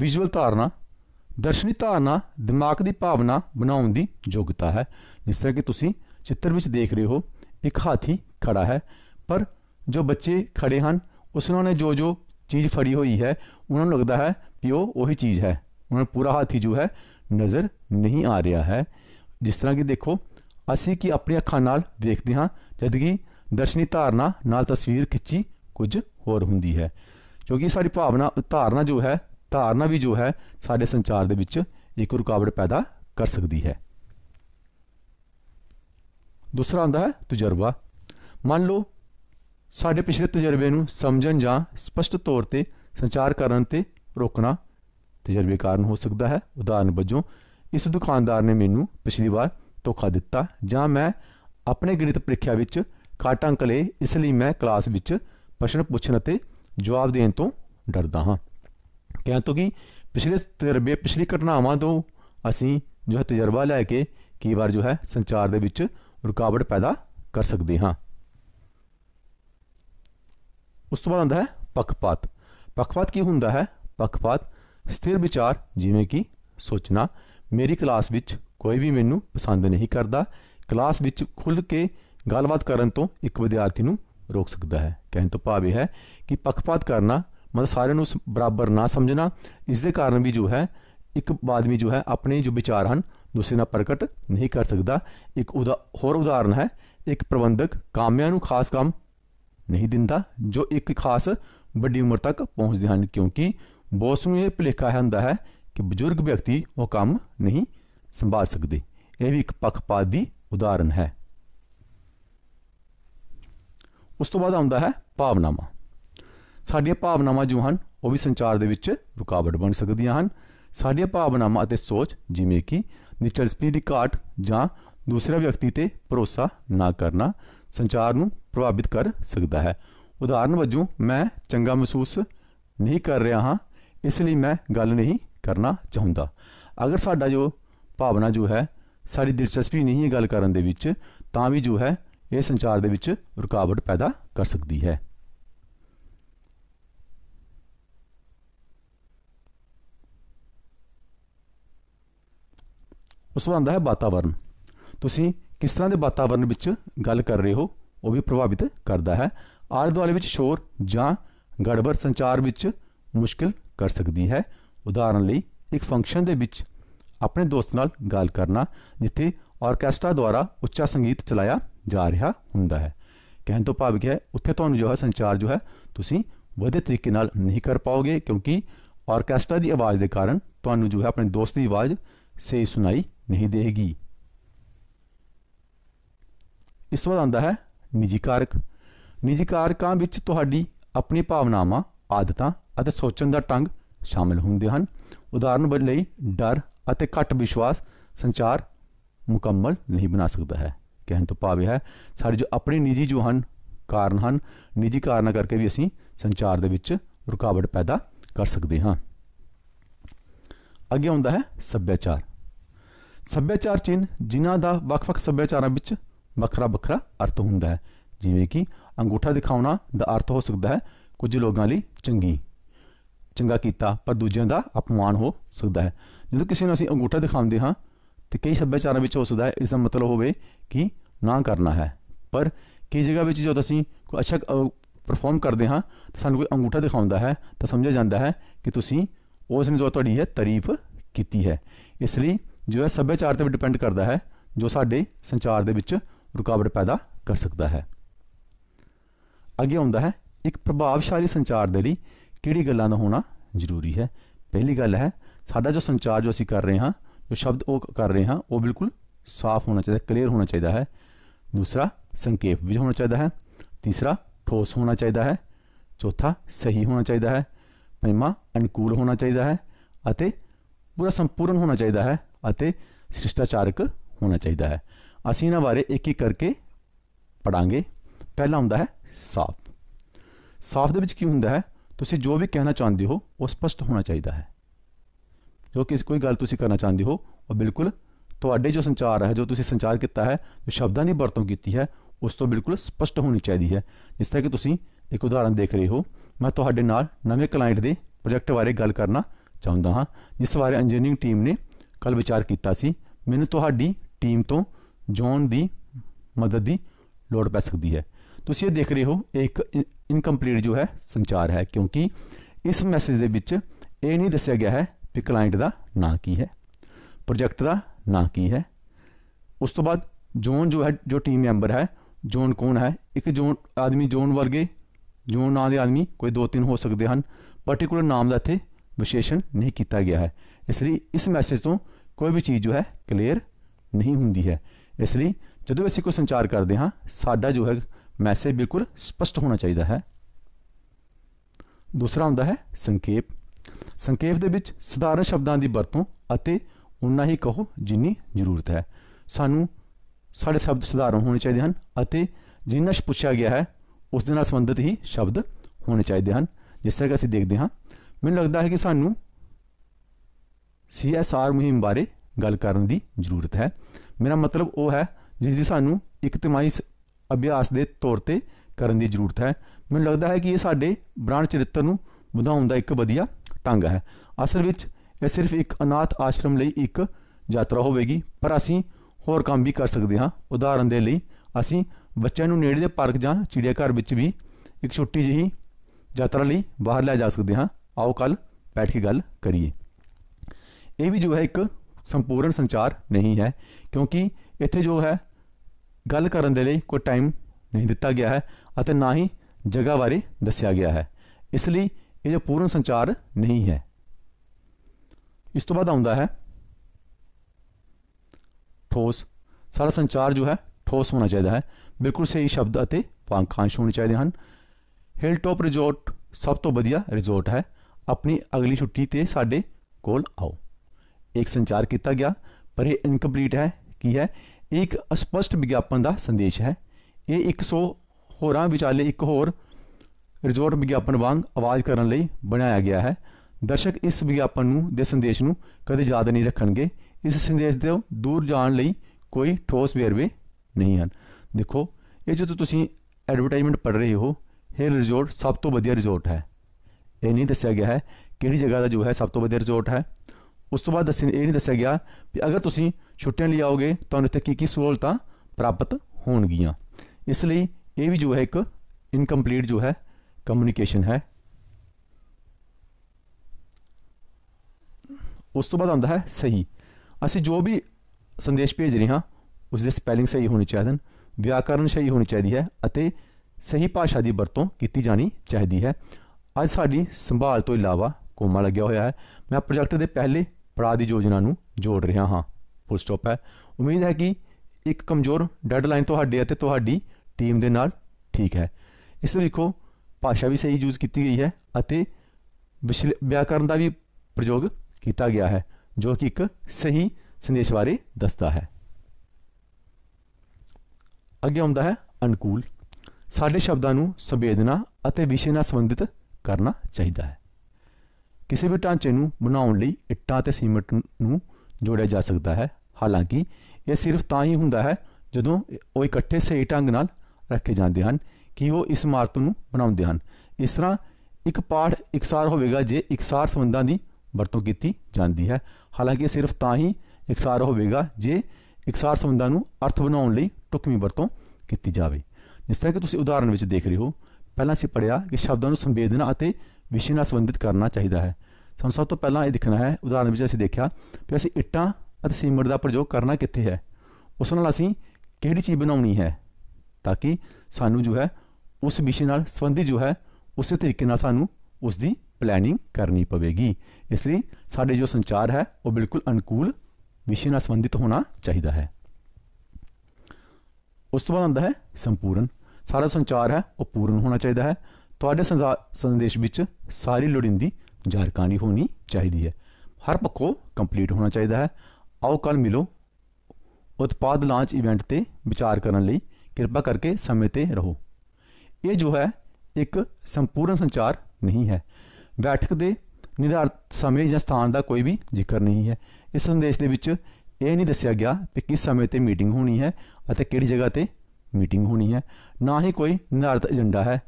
ਵਿਜ਼ੂਅਲ ਧਾਰਨਾ ਦਰਸ਼ਨੀ ਧਾਰਨਾ ਦਿਮਾਗ ਦੀ ਭਾਵਨਾ ਬਣਾਉਣ ਦੀ ਯੋਗਤਾ ਹੈ ਜਿਸ ਤਰ੍ਹਾਂ ਕਿ ਤੁਸੀਂ ਚਿੱਤਰ ਵਿੱਚ ਦੇਖ ਰਹੇ ਹੋ ਇੱਕ ਹਾਥੀ ਖੜਾ ਹੈ ਪਰ ਜੋ ਬੱਚੇ ਖੜੇ ਹਨ ਉਸਨਾਂ ਨੇ ਜੋ ਜੋ ਚੀਜ਼ ਫੜੀ ਹੋਈ ਹੈ ਉਹਨਾਂ ਨੂੰ ਲੱਗਦਾ ਹੈ ਕਿ ਉਹ ਉਹੀ ਚੀਜ਼ ਹੈ ਉਹਨਾਂ ਨੂੰ ਪੂਰਾ ਹਾਥੀ ਜੋ ਹੈ ਨਜ਼ਰ ਨਹੀਂ ਆ ਰਿਹਾ ਹੈ ਜਿਸ ਤਰ੍ਹਾਂ ਕਿ ਦੇਖੋ ਅਸੀਂ ਕੀ ਆਪਣੀ ਅੱਖਾਂ ਨਾਲ ਦੇਖਦੇ ਹਾਂ ਜਦ ਕਿ ਦਰਸ਼ਨੀ ਧਾਰਨਾ ਨਾਲ ਤਸਵੀਰ ਖਿੱਚੀ ਕੁਝ ਹੋਰ ਹੁੰਦੀ ਹੈ ਕਿਉਂਕਿ ਸਾਡੀ ਭਾਵਨਾ ਧਾਰਨਾ ਜੋ ਹੈ ਧਾਰਨਾ ਵੀ ਜੋ ਹੈ ਸਾਡੇ ਸੰਚਾਰ ਦੇ ਵਿੱਚ ਇੱਕ ਰੁਕਾਵਟ ਪੈਦਾ ਕਰ ਸਕਦੀ ਹੈ ਦੂਸਰਾ ਹੁੰਦਾ ਹੈ ਤਜਰਬਾ ਮੰਨ ਲਓ ਸਾਡੇ ਪਿਛਲੇ ਤਜਰਬੇ ਨੂੰ ਸਮਝਣ ਜਾਂ ਸਪਸ਼ਟ ਤੌਰ ਤੇ ਸੰਚਾਰ ਕਰਨ ਤੇ ਰੋਕਣਾ ਤਜਰਬੇ ਕਾਰਨ ਹੋ ਸਕਦਾ ਹੈ ਉਦਾਹਰਨ ਵਜੋਂ ਇਸ ਦੁਕਾਨਦਾਰ ਨੇ ਮੈਨੂੰ ਪਿਛਲੀ ਵਾਰ ਧੋਖਾ ਦਿੱਤਾ ਜਾਂ ਮੈਂ ਆਪਣੇ ਗਣਿਤ ਪ੍ਰੀਖਿਆ ਵਿੱਚ ਘੱਟ ਅੰਕ ਲਏ ਇਸ ਲਈ ਮੈਂ ਕਲਾਸ ਵਿੱਚ ਪ੍ਰਸ਼ਨ ਪੁੱਛਣ ਅਤੇ ਜਵਾਬ ਦੇਣ ਤੋਂ ਡਰਦਾ ਹਾਂ ਕਹਿਣ ਤੋ ਕਿ ਪਿਛਲੇ ਤਜਰਬੇ ਪਿਛਲੀ ਘਟਨਾਵਾਂ ਤੋਂ ਅਸੀਂ ਜੋ ਹੈ ਤਜਰਬਾ ਲੈ ਕੇ ਕਈ ਵਾਰ ਜੋ ਹੈ ਸੰਚਾਰ ਦੇ ਵਿੱਚ ਰੁਕਾਵਟ ਪੈਦਾ ਕਰ ਸਕਦੇ ਹਾਂ ਉਸ ਤੋਂ ਬਾਅਦ ਆਉਂਦਾ ਹੈ ਪੱਖਪਾਤ ਪੱਖਪਾਤ ਕੀ ਹੁੰਦਾ ਹੈ ਪੱਖਪਾਤ ਸਥਿਰ ਵਿਚਾਰ ਜਿਵੇਂ ਕਿ ਸੋਚਣਾ ਮੇਰੀ ਕਲਾਸ ਵਿੱਚ ਕੋਈ ਵੀ ਮੈਨੂੰ ਪਸੰਦ ਨਹੀਂ ਕਰਦਾ ਕਲਾਸ ਵਿੱਚ ਖੁੱਲ ਕੇ ਗੱਲਬਾਤ ਕਰਨ ਤੋਂ ਇੱਕ ਵਿਦਿਆਰਥੀ ਨੂੰ ਰੋਕ ਸਕਦਾ ਹੈ ਕਹਿਣ ਤੋਂ ਭਾਵ ਇਹ ਹੈ ਕਿ ਪੱਖਪਾਤ ਕਰਨਾ ਮਤਲਬ ਸਾਰਿਆਂ ਨੂੰ ਬਰਾਬਰ ਨਾ ਸਮਝਣਾ ਇਸ ਦੇ ਕਾਰਨ ਵੀ ਜੋ ਹੈ ਇੱਕ ਆਦਮੀ ਜੋ ਹੈ ਆਪਣੇ ਜੋ ਵਿਚਾਰ ਹਨ ਦੂਸਰੇ ਨਾਲ ਪ੍ਰਗਟ ਨਹੀਂ ਕਰ ਸਕਦਾ ਇੱਕ ਉਹਦਾ ਹੋਰ ਉਦਾਹਰਨ ਹੈ ਇੱਕ ਪ੍ਰਬੰਧਕ ਕਾਮਿਆਂ ਨੂੰ ਖਾਸ ਕੰਮ ਨਹੀਂ ਦਿੰਦਾ ਜੋ ਇੱਕ ਖਾਸ ਵੱਡੀ ਉਮਰ ਤੱਕ ਪਹੁੰਚਦੇ ਹਨ ਕਿਉਂਕਿ ਬੌਸ ਨੂੰ ਇਹ ਭਲੇਖਾ ਹੁੰਦਾ ਹੈ ਕਿ ਬਜ਼ੁਰਗ ਵਿਅਕਤੀ ਉਹ ਕੰਮ ਨਹੀਂ ਸੰਭਾਲ ਸਕਦੇ ਇਹ ਵੀ ਇੱਕ ਪੱਖਪਾਤ ਦੀ ਉਦਾਹਰਨ ਹੈ ਉਸ ਤੋਂ ਬਾਅਦ ਆਉਂਦਾ ਹੈ ਭਾਵਨਾਵਾਂ ਸਾਡੀਆਂ ਭਾਵਨਾਵਾਂ ਜੋ ਹਨ ਉਹ ਵੀ ਸੰਚਾਰ ਦੇ ਵਿੱਚ ਰੁਕਾਵਟ ਬਣ ਸਕਦੀਆਂ ਹਨ ਸਾਡੀਆਂ ਭਾਵਨਾਵਾਂ ਅਤੇ ਸੋਚ ਜਿਵੇਂ ਕਿ ਨਿਚਲਸਪੀ ਦੀ ਘਾਟ ਜਾਂ ਦੂਸਰਾ ਵਿਅਕਤੀ ਤੇ ਭਰੋਸਾ ਨਾ ਕਰਨਾ ਸੰਚਾਰ ਨੂੰ ਪ੍ਰਭਾਵਿਤ ਕਰ ਸਕਦਾ ਹੈ ਉਦਾਹਰਨ ਵਜੋਂ ਮੈਂ ਚੰਗਾ ਮਹਿਸੂਸ ਨਹੀਂ ਕਰ ਰਿਹਾ ਹਾਂ ਇਸ ਲਈ ਮੈਂ ਗੱਲ ਨਹੀਂ ਕਰਨਾ ਚਾਹੁੰਦਾ ਅਗਰ ਸਾਡਾ ਜੋ ਭਾਵਨਾ ਜੋ ਹੈ ਸਾਡੀ ਦਿਲਚਸਪੀ ਨਹੀਂ ਹੈ ਗੱਲ ਕਰਨ ਦੇ ਵਿੱਚ ਤਾਂ ਵੀ ਜੋ ਹੈ ਇਹ ਸੰਚਾਰ ਦੇ ਵਿੱਚ ਰੁਕਾਵਟ ਪੈਦਾ ਕਰ ਸਕਦੀ ਹੈ ਉਸ ਤੋਂ ਹੈ ਵਾਤਾਵਰਣ ਤੁਸੀਂ ਕਿਸ ਤਰ੍ਹਾਂ ਦੇ ਵਾਤਾਵਰਣ ਵਿੱਚ ਗੱਲ ਕਰ ਰਹੇ ਹੋ ਉਹ ਵੀ ਪ੍ਰਭਾਵਿਤ ਕਰਦਾ ਹੈ ਆਲੇ ਦੁਆਲੇ ਵਿੱਚ ਸ਼ੋਰ ਜਾਂ ਗੜਬੜ ਸੰਚਾਰ ਵਿੱਚ ਮੁਸ਼ਕਲ ਕਰ ਸਕਦੀ ਹੈ ਉਦਾਹਰਨ ਲਈ ਇੱਕ ਫੰਕਸ਼ਨ ਦੇ ਵਿੱਚ ਆਪਣੇ ਦੋਸਤ ਨਾਲ ਗੱਲ ਕਰਨਾ ਜਿੱਥੇ ਆਰਕੈਸਟਰਾ ਦੁਆਰਾ ਉੱਚਾ ਸੰਗੀਤ ਚਲਾਇਆ ਜਾ ਰਿਹਾ ਹੁੰਦਾ ਹੈ ਕਹਿਣ ਤੋਂ ਭਾਵ ਹੈ ਉੱਥੇ ਤੁਹਾਨੂੰ ਜੋ ਹੈ ਸੰਚਾਰ ਜੋ ਹੈ ਤੁਸੀਂ ਵਧੀਆ ਤਰੀਕੇ ਨਾਲ ਨਹੀਂ ਕਰ ਪਾਓਗੇ ਕਿਉਂਕਿ ਆਰਕੈਸਟਰਾ ਦੀ ਆਵਾਜ਼ ਦੇ ਕਾਰਨ ਤੁਹਾਨੂੰ ਜੋ ਹੈ ਆਪਣੇ ਦੋਸਤ ਦੀ ਆਵਾਜ਼ ਸਹੀ ਸੁਣਾਈ ਨਹੀਂ ਦੇਗੀ ਇਸ ਤੋਂ ਬਾਅਦ ਆਉਂਦਾ ਹੈ ਨਿੱਜੀ ਕਾਰਕ ਨਿੱਜੀ ਕਾਰਕਾਂ ਵਿੱਚ ਤੁਹਾਡੀ ਆਪਣੀ ਭਾਵਨਾਵਾਂ ਆਦਤਾਂ ਅਤੇ ਸੋਚਣ ਦਾ ਟੰਗ ਸ਼ਾਮਿਲ ਹੁੰਦੇ ਹਨ ਉਦਾਹਰਨ ਲਈ ਡਰ ਅਤੇ ਘੱਟ ਵਿਸ਼ਵਾਸ ਸੰਚਾਰ ਮੁਕੰਮਲ ਨਹੀਂ ਬਣਾ ਸਕਦਾ ਹੈ ਕਹਿਣ ਤੋਂ ਭਾਵ ਹੈ ਸਾਡੇ ਜੋ ਆਪਣੇ ਨਿੱਜੀ ਜੋ ਹਨ ਕਾਰਨ ਹਨ ਨਿੱਜੀ ਕਾਰਨਾਂ ਕਰਕੇ ਵੀ ਅਸੀਂ ਸੰਚਾਰ ਦੇ ਵਿੱਚ ਰੁਕਾਵਟ ਪੈਦਾ ਕਰ ਸਕਦੇ ਹਾਂ ਅੱਗੇ ਹੁੰਦਾ ਹੈ ਸੱਭਿਆਚਾਰ ਸੱਭਿਆਚਾਰ ਚਿੰਨ ਜਿਨ੍ਹਾਂ ਦਾ ਵੱਖ-ਵੱਖ ਸੱਭਿਆਚਾਰਾਂ ਵਿੱਚ ਵੱਖਰਾ ਵੱਖਰਾ ਅਰਥ ਹੁੰਦਾ ਹੈ ਜਿਵੇਂ ਕਿ ਅੰਗੂਠਾ ਦਿਖਾਉਣਾ ਦਾ ਅਰਥ ਹੋ ਸਕਦਾ ਹੈ ਕੁਝ ਲੋਕਾਂ ਲਈ ਚੰਗੀ ਚੰਗਾ ਕੀਤਾ ਪਰ ਦੂਜਿਆਂ ਦਾ ਅਪਮਾਨ ਹੋ ਸਕਦਾ ਹੈ ਜਦੋਂ ਕਿਸੇ ਨੂੰ ਅਸੀਂ ਅੰਗੂਠਾ ਦਿਖਾਉਂਦੇ ਹਾਂ ਤੇ ਕਈ ਸੱਭਿਆਚਾਰਾਂ ਵਿੱਚ ਹੋ ਸਕਦਾ ਹੈ ਇਸ ਦਾ ਮਤਲਬ ਹੋਵੇ ਕਿ ਨਾ ਕਰਨਾ ਹੈ ਪਰ ਕਈ ਜਗ੍ਹਾ ਵਿੱਚ ਜਦੋਂ ਅਸੀਂ ਕੋਈ ਅੱਛਾ ਪਰਫਾਰਮ ਕਰਦੇ ਹਾਂ ਤਾਂ ਸਾਨੂੰ ਕੋਈ ਅੰਗੂਠਾ ਦਿਖਾਉਂਦਾ ਹੈ ਤਾਂ ਸਮਝਿਆ ਜਾਂਦਾ ਹੈ ਕਿ ਤੁਸੀਂ ਉਸ ਨੇ ਜੋ ਤੁਹਾਡੀ ਹੈ ਤਾਰੀਫ ਕੀਤੀ ਹੈ ਇਸ ਲਈ ਜੋ ਹੈ ਸੱਭਿਆਚਾਰ ਤੇ ਵੀ ਡਿਪੈਂਡ ਕਰਦਾ ਹੈ ਜੋ ਸਾਡੇ ਸੰਚਾਰ ਦੇ ਵਿੱਚ ਰੁਕਾਵਟ ਪੈਦਾ ਕਰ ਸਕਦਾ ਹੈ ਅੱਗੇ ਹੁੰਦਾ ਹੈ ਇੱਕ ਪ੍ਰਭਾਵਸ਼ਾਲੀ ਸੰਚਾਰ ਦੇ ਲਈ ਕਿਹੜੀ ਗੱਲਾਂ ਦਾ ਹੋਣਾ ਜ਼ਰੂਰੀ ਹੈ ਪਹਿਲੀ ਗੱਲ ਹੈ ਸਾਡਾ ਜੋ ਸੰਚਾਰ ਜੋ ਅਸੀਂ ਕਰ ਰਹੇ ਹਾਂ ਜੋ ਸ਼ਬਦ ਉਹ ਕਰ ਰਹੇ ਹਾਂ ਉਹ ਬਿਲਕੁਲ ਸਾਫ਼ ਹੋਣਾ ਚਾਹੀਦਾ ਕਲੀਅਰ ਹੋਣਾ ਚਾਹੀਦਾ ਹੈ ਦੂਸਰਾ ਸੰਕੇਪ ਵੀ ਹੋਣਾ ਚਾਹੀਦਾ ਹੈ ਤੀਸਰਾ ਠੋਸ ਹੋਣਾ ਚਾਹੀਦਾ ਹੈ ਚੌਥਾ ਸਹੀ ਹੋਣਾ ਚਾਹੀਦਾ ਹੈ ਪੰਜਵਾਂ ਅਨੁਕੂਲ ਹੋਣਾ ਚਾਹੀਦਾ ਹੈ ਅਤੇ ਪੂਰਾ ਸੰਪੂਰਨ ਹੋਣਾ ਚਾਹੀਦਾ ਹੈ ਅਤੇ ਸ੍ਰਿਸ਼ਟਾਚਾਰਕ ਹੋਣਾ ਚਾਹੀਦਾ ਹੈ ਅਸੀਂ ਇਹਨਾਂ ਬਾਰੇ ਇੱਕ ਇੱਕ ਕਰਕੇ ਪੜਾਂਗੇ ਪਹਿਲਾ ਹੁੰਦਾ ਹੈ ਸਾਫ ਸਾਫ ਦੇ ਵਿੱਚ ਕੀ ਹੁੰਦਾ ਹੈ ਤੁਸੀਂ ਜੋ ਵੀ ਕਹਿਣਾ ਚਾਹੁੰਦੇ ਹੋ ਉਹ ਸਪਸ਼ਟ ਹੋਣਾ ਚਾਹੀਦਾ ਹੈ ਜੋ ਕਿਸ ਕੋਈ ਗੱਲ ਤੁਸੀਂ ਕਰਨਾ ਚਾਹੁੰਦੇ ਹੋ ਉਹ ਬਿਲਕੁਲ ਤੁਹਾਡੇ ਜੋ ਸੰਚਾਰ ਹੈ ਜੋ ਤੁਸੀਂ ਸੰਚਾਰ ਕੀਤਾ ਹੈ ਜੋ ਸ਼ਬਦਾਂ ਦੀ ਵਰਤੋਂ ਕੀਤੀ ਹੈ ਉਸ ਤੋਂ ਬਿਲਕੁਲ ਸਪਸ਼ਟ ਹੋਣੀ ਚਾਹੀਦੀ ਹੈ ਜਿਸ ਤਰ੍ਹਾਂ ਕਿ ਤੁਸੀਂ ਇੱਕ ਉਦਾਹਰਨ ਦੇਖ ਰਹੇ ਹੋ ਮੈਂ ਤੁਹਾਡੇ ਨਾਲ ਨਵੇਂ ਕਲਾਇੰਟ ਦੇ ਪ੍ਰੋਜੈਕਟ ਬਾਰੇ ਗੱਲ ਕਰਨਾ ਚਾਹੁੰਦਾ ਹਾਂ ਜਿਸ ਬਾਰੇ ਇੰਜੀਨੀਅਰਿੰਗ ਟੀਮ ਨੇ ਕੱਲ ਵਿਚਾਰ ਕੀਤਾ ਸੀ ਮੈਨੂੰ ਤੁਹਾਡੀ ਟੀਮ ਤੋਂ ਜੌਨ ਦੀ ਮਦਦ ਦੀ ਲੋੜ ਪੈ ਸਕਦੀ ਹੈ ਤੁਸੀਂ ਇਹ ਦੇਖ ਰਹੇ ਹੋ ਇੱਕ ਇਨਕੰਪਲੀਟ ਜੋ ਹੈ ਸੰਚਾਰ ਹੈ ਕਿਉਂਕਿ ਇਸ ਮੈਸੇਜ ਦੇ ਵਿੱਚ ਇਹ ਨਹੀਂ ਦੱਸਿਆ ਗਿਆ ਹੈ ਕਿ ਕਲਾਇੰਟ ਦਾ ਨਾਂ ਕੀ ਹੈ ਪ੍ਰੋਜੈਕਟ ਦਾ ਨਾਂ ਕੀ ਹੈ ਉਸ ਤੋਂ ਬਾਅਦ ਜੌਨ ਜੋ ਹੈ ਜੋ ਟੀਮ ਮੈਂਬਰ ਹੈ ਜੌਨ ਕੌਣ ਹੈ ਇੱਕ ਜੌਨ ਆਦਮੀ ਜੌਨ ਵਰਗੇ ਜੌਨ ਨਾਂ ਦੇ ਆਦਮੀ ਕੋਈ ਦੋ ਤਿੰਨ ਹੋ ਸਕਦੇ ਹਨ ਪਾਰਟਿਕੂਲਰ ਨਾਮ ਦਾ ਇੱਥੇ ਵਿਸ਼ੇਸ਼ਣ ਨਹੀਂ ਕੀਤਾ ਗਿਆ ਹੈ ਇਸ ਲਈ ਇਸ ਮੈਸੇਜ ਤੋਂ ਕੋਈ ਵੀ ਚੀਜ਼ ਜੋ ਹੈ ਕਲੀਅਰ ਨਹੀਂ ਹੁੰਦੀ ਹੈ ਇਸ ਲਈ ਜਦੋਂ ਅਸੀਂ ਕੋਈ ਸੰਚਾਰ ਕਰਦੇ ਹਾਂ ਸਾਡਾ ਜੋ ਹੈ ਮੈਸੇਜ ਬਿਲਕੁਲ ਸਪਸ਼ਟ ਹੋਣਾ ਚਾਹੀਦਾ ਹੈ ਦੂਸਰਾ ਹੁੰਦਾ ਹੈ ਸੰਖੇਪ ਸੰਖੇਪ ਦੇ ਵਿੱਚ ਸਧਾਰਨ ਸ਼ਬਦਾਂ ਦੀ ਵਰਤੋਂ ਅਤੇ ਉਨਾ ਹੀ ਕਹੋ ਜਿੰਨੀ ਜ਼ਰੂਰਤ ਹੈ ਸਾਨੂੰ ਸਾਡੇ ਸ਼ਬਦ ਸਧਾਰਨ ਹੋਣੇ ਚਾਹੀਦੇ ਹਨ ਅਤੇ ਜਿੰਨਾ ਪੁੱਛਿਆ ਗਿਆ ਹੈ ਉਸ ਦੇ ਨਾਲ ਸੰਬੰਧਿਤ ਹੀ ਸ਼ਬਦ ਹੋਣੇ ਚਾਹੀਦੇ ਹਨ ਜਿਸ ਤਰ੍ਹਾਂ ਕਿ ਅਸੀਂ ਦੇਖਦੇ ਹਾਂ ਮੈਨੂੰ ਲੱਗਦਾ ਹੈ ਕਿ ਸਾਨੂੰ ਸੀਐਸਆਰ ਮੁਹਿੰਮ ਬਾਰੇ ਗੱਲ ਕਰਨ ਦੀ ਜ਼ਰੂਰਤ ਹੈ ਮੇਰਾ ਮਤਲਬ ਉਹ ਹੈ ਜਿਸ ਦੀ ਸਾਨੂੰ ਇੱਕ ਤਿਮਾਹੀ ਅਭਿਆਸ ਦੇ ਤੌਰ ਤੇ ਕਰਨ ਦੀ ਜ਼ਰੂਰਤ ਹੈ ਮੈਨੂੰ ਲੱਗਦਾ ਹੈ ਕਿ ਇਹ ਸਾਡੇ ਬ੍ਰਾਂਡ ਚਰਿੱਤਰ ਨੂੰ ਵਧਾਉਣ ਦਾ ਇੱਕ ਵਧੀਆ ਟੰਗ ਹੈ ਅਸਲ ਵਿੱਚ ਇਹ ਸਿਰਫ ਇੱਕ ਅਨਾਥ ਆਸ਼ਰਮ ਲਈ ਇੱਕ ਯਾਤਰਾ ਹੋਵੇਗੀ ਪਰ ਅਸੀਂ ਹੋਰ ਕੰਮ ਵੀ ਕਰ ਸਕਦੇ ਹਾਂ ਉਦਾਹਰਨ ਦੇ ਲਈ ਅਸੀਂ ਬੱਚਿਆਂ ਨੂੰ ਨੇੜੇ ਦੇ ਪਾਰਕ ਜਾਂ ਚਿੜੀਆ ਘਰ ਵਿੱਚ ਵੀ ਇੱਕ ਛੋਟੀ ਜਿਹੀ ਯਾਤਰਾ ਲਈ ਬਾਹਰ ਲੈ ਜਾ ਸਕਦੇ ਹਾਂ ਆਓ ਕੱਲ ਬੈਠ ਕੇ ਗੱਲ ਕਰੀਏ ਇਹ ਵੀ ਜੋ ਹੈ ਇੱਕ ਸੰਪੂਰਨ ਸੰਚਾਰ ਨਹੀਂ ਹੈ ਕਿਉਂਕਿ ਇੱਥੇ ਜੋ ਹੈ ਗੱਲ ਕਰਨ ਦੇ ਲਈ ਕੋਈ ਟਾਈਮ ਨਹੀਂ ਦਿੱਤਾ ਗਿਆ ਹੈ ਅਤੇ ਨਾ ਹੀ ਜਗ੍ਹਾ ਬਾਰੇ ਦੱਸਿਆ ਗਿਆ ਹੈ ਇਸ ਲਈ ਇਹ ਜੋ ਪੂਰਨ ਸੰਚਾਰ ਨਹੀਂ ਹੈ ਇਸ ਤੋਂ ਬਾਅਦ ਆਉਂਦਾ ਹੈ ਠੋਸ ਸਾਰਾ ਸੰਚਾਰ ਜੋ ਹੈ ਠੋਸ ਹੋਣਾ ਚਾਹੀਦਾ ਹੈ ਬਿਲਕੁਲ ਸਹੀ ਸ਼ਬਦ ਅਤੇ ਵਾਕਾਂਸ਼ ਹੋਣੇ ਚਾਹੀਦੇ ਹਨ ਹਿਲ ਟੌਪ ਰਿਜ਼ੋਰਟ ਸਭ ਤੋਂ ਵਧੀਆ ਰਿਜ਼ੋਰਟ ਹੈ ਆਪਣੀ ਅਗਲੀ ਛੁੱਟੀ ਤੇ ਸਾਡੇ ਕੋਲ ਆਓ ਇੱਕ ਸੰਚਾਰ ਕੀਤਾ ਗਿਆ ਪਰ ਇਹ ਇਨਕੰਪਲੀਟ ਹੈ ਕੀ ਹੈ ਇੱਕ ਅਸਪਸ਼ਟ ਵਿਗਿਆਪਨ ਦਾ ਸੰਦੇਸ਼ ਹੈ ਇਹ 100 ਹੋਰਾਂ ਵਿਚਾਲੇ ਇੱਕ ਹੋਰ ਰਿਜ਼ੋਰਟ ਵਿਗਿਆਪਨ ਵਾਂਗ ਆਵਾਜ਼ ਕਰਨ ਲਈ ਬਣਾਇਆ ਗਿਆ ਹੈ ਦਰਸ਼ਕ ਇਸ ਵਿਗਿਆਪਨ ਨੂੰ ਦੇ ਸੰਦੇਸ਼ ਨੂੰ ਕਦੇ ਯਾਦ ਨਹੀਂ ਰੱਖਣਗੇ ਇਸ ਸੰਦੇਸ਼ ਤੋਂ ਦੂਰ ਜਾਣ ਲਈ ਕੋਈ ਠੋਸ ਵੇਰਵੇ ਨਹੀਂ ਹਨ ਦੇਖੋ ਇਹ ਜਦੋਂ ਤੁਸੀਂ ਐਡਵਰਟਾਈਜ਼ਮੈਂਟ ਪੜ ਰਹੇ ਹੋ ਇਹ ਰਿਜ਼ੋਰਟ ਸਭ ਤੋਂ ਵਧੀਆ ਰਿਜ਼ੋਰਟ ਹੈ ਇਹ ਨਹੀਂ ਦੱਸਿਆ ਗਿਆ ਹੈ ਕਿਹੜੀ ਜਗ੍ਹਾ ਦਾ ਜੋ ਹੈ ਸਭ ਤੋਂ ਵਧੀਆ ਰਿਜ਼ੋਰਟ ਹੈ ਉਸ ਤੋਂ ਬਾਅਦ ਦੱਸ ਇਹ ਨਹੀਂ ਦੱਸਿਆ ਗਿਆ ਕਿ ਅਗਰ ਤੁਸੀਂ ਛੁੱਟੀਆਂ ਲਈ ਆਓਗੇ ਤੁਹਾਨੂੰ ਇੱਥੇ ਕੀ ਕੀ ਸਹੂਲਤਾਂ ਪ੍ਰਾਪਤ ਹੋਣਗੀਆਂ ਇਸ ਲਈ ਇਹ ਵੀ ਜੋ ਹੈ ਇੱਕ ਇਨਕੰਪਲੀਟ ਜੋ ਹੈ ਕਮਿਊਨੀਕੇਸ਼ਨ ਹੈ ਉਸ ਤੋਂ ਬਾਅਦ ਆਉਂਦਾ ਹੈ ਸਹੀ ਅਸੀਂ ਜੋ ਵੀ ਸੰਦੇਸ਼ ਭੇਜ ਰਹੇ ਹਾਂ ਉਸ ਦੇ ਸਪੈਲਿੰਗ ਸਹੀ ਹੋਣੀ ਚਾਹੀਦੀ ਹੈ ਵਿਆਕਰਨ ਸਹੀ ਹੋਣੀ ਚਾਹੀਦੀ ਹੈ ਅਤੇ ਸਹੀ ਭਾਸ਼ਾ ਦੀ ਵਰਤੋਂ ਕੀਤੀ ਜਾਣੀ ਚਾਹੀਦੀ ਹੈ ਅੱਜ ਸਾਡੀ ਸੰਭਾਲ ਤੋਂ ਇਲਾਵਾ ਕੋਮਾ ਲੱਗਿਆ ਹੋਇਆ ਹੈ ਮੈਂ ਪ੍ਰੋਜੈਕਟ ਦੇ ਪਹਿਲੇ ਪੜਾਅ ਦੀ ਯੋਜਨਾ ਨੂੰ ਜੋੜ ਰਿਹਾ ਹਾਂ ਫੁੱਲ ਸਟਾਪ ਹੈ ਉਮੀਦ ਹੈ ਕਿ ਇੱਕ ਕਮਜ਼ੋਰ ਡੈਡਲਾਈਨ ਤੁਹਾਡੇ ਅਤੇ ਤੁਹਾਡੀ ਟੀਮ ਦੇ ਨਾਲ ਠੀਕ ਹੈ ਇਸ ਨੂੰ ਦੇਖੋ ਭਾਸ਼ਾ ਵੀ ਸਹੀ ਯੂਜ਼ ਕੀਤੀ ਗਈ ਹੈ ਅਤੇ ਵਿਆਕਰਨ ਦਾ ਵੀ ਪ੍ਰਯੋਗ ਕੀਤਾ ਗਿਆ ਹੈ ਜੋ ਕਿ ਇੱਕ ਸਹੀ ਸੰਦੇਸ਼ ਬਾਰੇ ਦੱਸਦਾ ਹੈ ਅੱਗੇ ਆਉਂਦਾ ਹੈ ਅਨੁਕੂਲ ਸਾਡੇ ਸ਼ਬਦਾਂ ਨੂੰ ਸੰਵੇਦਨਾ ਅਤੇ ਵਿਸ਼ੇ ਨਾਲ ਸੰਬੰਧਿਤ ਕਰਨਾ ਚਾਹੀਦਾ ਹੈ ਕਿਸੇ ਵੀ ਢਾਂਚੇ ਨੂੰ ਬਣਾਉਣ ਲਈ ਇੱਟਾਂ ਤੇ ਸੀਮੈਂਟ ਨੂੰ ਜੋੜਿਆ ਜਾ ਸਕਦਾ ਹੈ ਹਾਲਾਂਕਿ ਇਹ ਸਿਰਫ ਤਾਂ ਹੀ ਹੁੰਦਾ ਹੈ ਜਦੋਂ ਉਹ ਇਕੱਠੇ ਸਹੀ ਢੰਗ ਨਾਲ ਰੱਖੇ ਜਾਂਦੇ ਹਨ ਕਿ ਉਹ ਇਸ ਇਮਾਰਤ ਨੂੰ ਬਣਾਉਂਦੇ ਹਨ ਇਸ ਤਰ੍ਹਾਂ ਇੱਕ ਪਾਠ ਇਕਸਾਰ ਹੋਵੇਗਾ ਜੇ ਇਕਸਾਰ ਸੰਬੰਧਾਂ ਦੀ ਵਰਤੋਂ ਕੀਤੀ ਜਾਂਦੀ ਹੈ ਹਾਲਾਂਕਿ ਇਹ ਸਿਰਫ ਤਾਂ ਹੀ ਇਕਸਾਰ ਹੋਵੇਗਾ ਜੇ ਇਕਸਾਰ ਸੰਬੰਧਾਂ ਨੂੰ ਅਰਥ ਬਣਾਉਣ ਲਈ ਟੁਕਵੀਂ ਵਰਤੋਂ ਕੀਤੀ ਜਾਵੇ ਜਿਸ ਤਰ੍ਹਾਂ ਕਿ ਤੁਸੀਂ ਉਦਾਹਰਣ ਵਿੱਚ ਦੇਖ ਰਹੇ ਹੋ ਪਹਿਲਾਂ ਅਸੀਂ ਪੜਿਆ ਕਿ ਸ਼ਬਦਾਂ ਨੂੰ ਸੰਵੇਦਨਾ ਅਤੇ ਵਿਸ਼ੇ ਨਾਲ ਸੰਬੰਧਿਤ ਕਰਨਾ ਚਾਹੀਦਾ ਹੈ ਸਾਨੂੰ ਸਭ ਤੋਂ ਪਹਿਲਾਂ ਇਹ ਦੇਖਣਾ ਹੈ ਉਦਾਹਰਨ ਵਿੱਚ ਅਸੀਂ ਦੇਖਿਆ ਕਿ ਅਸੀਂ ਇੱਟਾਂ ਅਤੇ ਸੀਮਿੰਟ ਦਾ ਪ੍ਰਯੋਗ ਕਰਨਾ ਕਿੱਥੇ ਹੈ ਉਸ ਨਾਲ ਅਸੀਂ ਕਿਹੜੀ ਚੀਜ਼ ਬਣਾਉਣੀ ਹੈ ਤਾਂ ਕਿ ਸਾਨੂੰ ਜੋ ਹੈ ਉਸ ਵਿਸ਼ੇ ਨਾਲ ਸੰਬੰਧਿਤ ਜੋ ਹੈ ਉਸੇ ਤਰੀਕੇ ਨਾਲ ਸਾਨੂੰ ਉਸ ਦੀ ਪਲੈਨਿੰਗ ਕਰਨੀ ਪਵੇਗੀ ਇਸ ਲਈ ਸਾਡੇ ਜੋ ਸੰਚਾਰ ਹੈ ਉਹ ਬਿਲਕੁਲ ਅਨੁਕੂਲ ਵਿਸ਼ੇ ਨਾਲ ਸੰਬੰਧਿਤ ਹੋਣਾ ਚਾਹੀਦਾ ਹੈ ਉਸ ਤੋਂ ਬਾਅਦ ਆਉਂਦਾ ਹੈ ਸੰਪੂਰਨ ਸਾਰਾ ਸੰਚਾਰ ਹੈ ਉਹ ਪੂਰਨ ਹੋਣਾ ਚਾਹੀਦਾ ਹੈ ਤੁਹਾਡੇ ਸੰਦੇਸ਼ ਵਿੱਚ ਸਾਰੀ ਲੋੜਿੰਦੀ ਜਾਣਕਾਰੀ ਹੋਣੀ ਚਾਹੀਦੀ ਹੈ ਹਰ ਪੱਖੋਂ ਕੰਪਲੀਟ ਹੋਣਾ ਚਾਹੀਦਾ ਹੈ ਆਓ ਕੱਲ ਮਿਲੋ ਉਤਪਾਦ ਲਾਂਚ ਇਵੈਂਟ ਤੇ ਵਿਚਾਰ ਕਰਨ ਲਈ ਕਿਰਪਾ ਕਰਕੇ ਸਮੇਂ ਤੇ ਰਹੋ ਇਹ ਜੋ ਹੈ ਇੱਕ ਸੰਪੂਰਨ ਸੰਚਾਰ ਨਹੀਂ ਹੈ ਬੈਠਕ ਦੇ ਨਿਰਧਾਰਤ ਸਮੇਂ ਜਾਂ ਸਥਾਨ ਦਾ ਕੋਈ ਵੀ ਜ਼ਿਕਰ ਨਹੀਂ ਹੈ ਇਸ ਸੰਦੇਸ਼ ਦੇ ਵਿੱਚ ਇਹ ਨਹੀਂ ਦੱਸਿਆ ਗਿਆ ਕਿ ਕਿਸ ਸਮੇਂ ਤੇ ਮੀਟਿੰਗ ਹੋਣੀ ਹੈ ਅਤੇ ਕਿਹੜੀ ਜਗ੍ਹਾ ਤੇ ਮੀਟਿੰਗ ਹੋਣੀ ਹੈ ਨਾ ਹੀ ਕੋਈ ਨਿਰਧਾਰਤ ਏਜੰਡਾ ਹੈ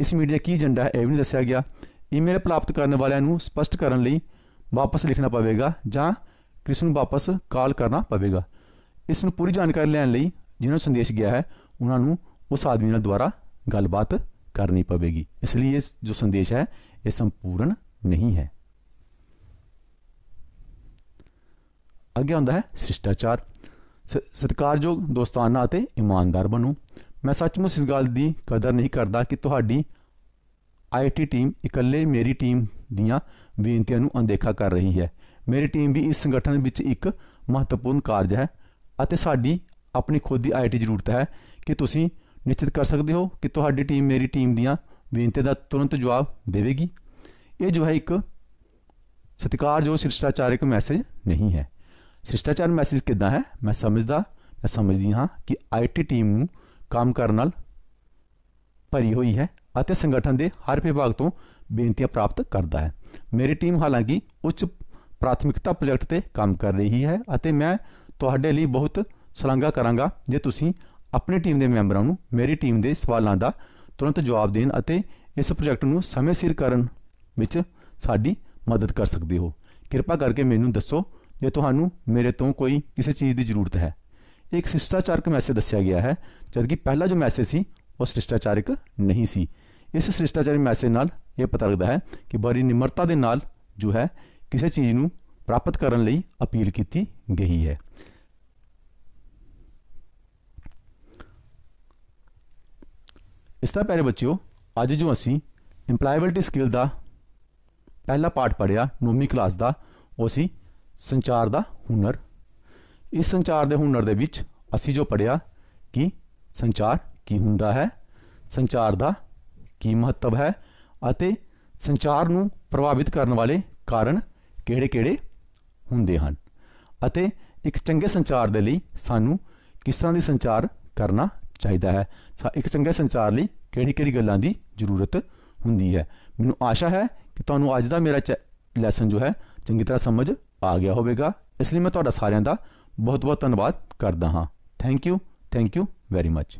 ਇਸ ਮੀਡੀਆ ਦਾ ਕੀ ਏਜੰਡਾ ਹੈ ਇਹ ਵੀ ਨਹੀਂ ਦੱਸਿਆ ਗਿਆ ਈਮੇਲ ਪ੍ਰਾਪਤ ਕਰਨ ਵਾਲਿਆਂ ਨੂੰ ਸਪਸ਼ਟ ਕਰਨ ਲਈ ਵਾਪਸ ਲਿਖਣਾ ਪਵੇਗਾ ਜਾਂ ਕ੍ਰਿਸ ਨੂੰ ਵਾਪਸ ਕਾਲ ਕਰਨਾ ਪਵੇਗਾ ਇਸ ਨੂੰ ਪੂਰੀ ਜਾਣਕਾਰੀ ਲੈਣ ਲਈ ਜਿਹਨਾਂ ਨੂੰ ਸੰਦੇਸ਼ ਗਿਆ ਹੈ ਉਹਨਾਂ ਨੂੰ ਉਸ ਆਦਮੀ ਨਾਲ ਦੁਬਾਰਾ ਗੱਲਬਾਤ ਕਰਨੀ ਪਵੇਗੀ ਇਸ ਲਈ ਇਹ ਜੋ ਸੰਦੇਸ਼ ਹੈ ਇਹ ਸੰਪੂਰਨ ਨਹੀਂ ਹੈ ਅੱਗੇ ਆਉਂਦਾ ਹੈ ਸਿਸ਼ਟਾਚਾਰ ਸਤਿਕਾਰਯੋਗ ਦੋਸਤਾਨਾ ਅਤੇ ਇਮਾਨਦਾਰ ਬਣੋ ਮੈਂ ਸੱਚਮੁੱਚ ਇਸ ਗੱਲ ਦੀ ਕਦਰ ਨਹੀਂ ਕਰਦਾ ਕਿ ਤੁਹਾਡੀ ਆਈਟੀ ਟੀਮ ਇਕੱਲੇ ਮੇਰੀ ਟੀਮ ਦੀਆਂ ਬੇਨਤੀਆਂ ਨੂੰ ਅਣਦੇਖਾ ਕਰ ਰਹੀ ਹੈ ਮੇਰੀ ਟੀਮ ਵੀ ਇਸ ਸੰਗਠਨ ਵਿੱਚ ਇੱਕ ਮਹੱਤਵਪੂਰਨ ਕਾਰਜ ਹੈ ਅਤੇ ਸਾਡੀ ਆਪਣੀ ਖੁਦ ਦੀ ਆਈਟੀ ਜ਼ਰੂਰਤ ਹੈ ਕਿ ਤੁਸੀਂ ਨਿਸ਼ਚਿਤ ਕਰ ਸਕਦੇ ਹੋ ਕਿ ਤੁਹਾਡੀ ਟੀਮ ਮੇਰੀ ਟੀਮ ਦੀਆਂ ਬੇਨਤੀਆਂ ਦਾ ਤੁਰੰਤ ਜਵਾਬ ਦੇਵੇਗੀ ਇਹ ਜੋ ਹੈ ਇੱਕ ਸਤਿਕਾਰਯੋਗ ਸਿਸ਼ਟਾਚਾਰਿਕ ਮੈਸੇਜ ਨਹੀਂ ਹੈ ਸਿਸ਼ਟਾਚਾਰ ਮੈਸੇਜ ਕਿਦਾਂ ਹੈ ਮੈਂ ਸਮਝਦਾ ਮੈਂ ਸਮਝਦੀ ਹਾਂ ਕਿ ਆਈਟੀ ਟੀਮ ਨੂੰ ਕੰਮ ਕਰਨ ਨਾਲ ਭਰੀ ਹੋਈ ਹੈ ਅਤੇ ਸੰਗਠਨ ਦੇ ਹਰ ਵਿਭਾਗ ਤੋਂ ਬੇਨਤੀਆਂ ਪ੍ਰਾਪਤ ਕਰਦਾ ਹੈ ਮੇਰੀ ਟੀਮ ਹਾਲਾਂਕਿ ਉੱਚ ਪ੍ਰਾਥਮਿਕਤਾ ਪ੍ਰੋਜੈਕਟ ਤੇ ਕੰਮ ਕਰ ਰਹੀ ਹੈ ਅਤੇ ਮੈਂ ਤੁਹਾਡੇ ਲਈ ਬਹੁਤ ਸਲਾਂਘਾ ਕਰਾਂਗਾ ਜੇ ਤੁਸੀਂ ਆਪਣੀ ਟੀਮ ਦੇ ਮੈਂਬਰਾਂ ਨੂੰ ਮੇਰੀ ਟੀਮ ਦੇ ਸਵਾਲਾਂ ਦਾ ਤੁਰੰਤ ਜਵਾਬ ਦੇਣ ਅਤੇ ਇਸ ਪ੍ਰੋਜੈਕਟ ਨੂੰ ਸਮੇਂ ਸਿਰ ਕਰਨ ਵਿੱਚ ਸਾਡੀ ਮਦਦ ਕਰ ਸਕਦੇ ਹੋ ਕਿਰਪਾ ਕਰਕੇ ਮੈਨੂੰ ਦੱਸੋ ਜੇ ਤੁਹਾਨੂੰ ਮੇਰੇ ਤੋਂ ਕੋਈ ਕਿਸੇ ਚੀਜ਼ ਦੀ ਜ਼ਰੂਰਤ ਹੈ ਇੱਕ ਸ਼ਿਸ਼ਟਾਚਾਰਕ ਮੈਸੇਜ ਦੱਸਿਆ ਗਿਆ ਹੈ ਜਦਕਿ ਪਹਿਲਾ ਜੋ ਮੈਸੇਜ ਸੀ ਉਹ ਸ਼ਿਸ਼ਟਾਚਾਰਕ ਨਹੀਂ ਸੀ ਇਸ ਸ਼ਿਸ਼ਟਾਚਾਰੀ ਮੈਸੇਜ ਨਾਲ ਇਹ ਪਤਾ ਲੱਗਦਾ ਹੈ ਕਿ ਬੜੀ ਨਿਮਰਤਾ ਦੇ ਨਾਲ ਜੋ ਹੈ ਕਿਸੇ ਚੀਜ਼ ਨੂੰ ਪ੍ਰਾਪਤ ਕਰਨ ਲਈ ਅਪੀਲ ਕੀਤੀ ਗਈ ਹੈ ਇਸ ਤਰ੍ਹਾਂ ਪਿਆਰੇ ਬੱਚਿਓ ਅੱਜ ਜੋ ਅਸੀਂ ਇੰਪਲਾਈਬਿਲਟੀ ਸਕਿੱਲ ਦਾ ਪਹਿਲਾ ਪਾਠ ਪੜਿਆ ਨੌਵੀਂ ਕਲਾਸ ਦਾ ਉਹ ਸੀ ਸੰਚਾਰ ਦਾ ਹੁਨਰ ਇਸ ਸੰਚਾਰ ਦੇ ਹੁਨਰ ਦੇ ਵਿੱਚ ਅਸੀਂ ਜੋ ਪੜਿਆ ਕਿ ਸੰਚਾਰ ਕੀ ਹੁੰਦਾ ਹੈ ਸੰਚਾਰ ਦਾ ਕੀ ਮਹੱਤਵ ਹੈ ਅਤੇ ਸੰਚਾਰ ਨੂੰ ਪ੍ਰਭਾਵਿਤ ਕਰਨ ਵਾਲੇ ਕਾਰਨ ਕਿਹੜੇ-ਕਿਹੜੇ ਹੁੰਦੇ ਹਨ ਅਤੇ ਇੱਕ ਚੰਗੇ ਸੰਚਾਰ ਦੇ ਲਈ ਸਾਨੂੰ ਕਿਸ ਤਰ੍ਹਾਂ ਦੀ ਸੰਚਾਰ ਕਰਨਾ ਚਾਹੀਦਾ ਹੈ ਇੱਕ ਚੰਗੇ ਸੰਚਾਰ ਲਈ ਕਿਹੜੀ-ਕਿਹੜੀ ਗੱਲਾਂ ਦੀ ਜ਼ਰੂਰਤ ਹੁੰਦੀ ਹੈ ਮੈਨੂੰ ਆਸ਼ਾ ਹੈ ਕਿ ਤੁਹਾਨੂੰ ਅੱਜ ਦਾ ਮੇਰਾ ਲੈਸਨ ਜੋ ਹੈ ਚੰਗੀ ਤਰ੍ਹਾਂ ਸਮਝ ਆ ਗਿਆ ਹੋਵੇਗਾ ਇਸ ਲਈ ਮੈਂ ਤੁਹਾਡਾ ਸਾਰਿਆਂ ਦਾ ਬਹੁਤ ਬਹੁਤ ਧੰਨਵਾਦ ਕਰਦਾ ਹਾਂ thank you thank you very much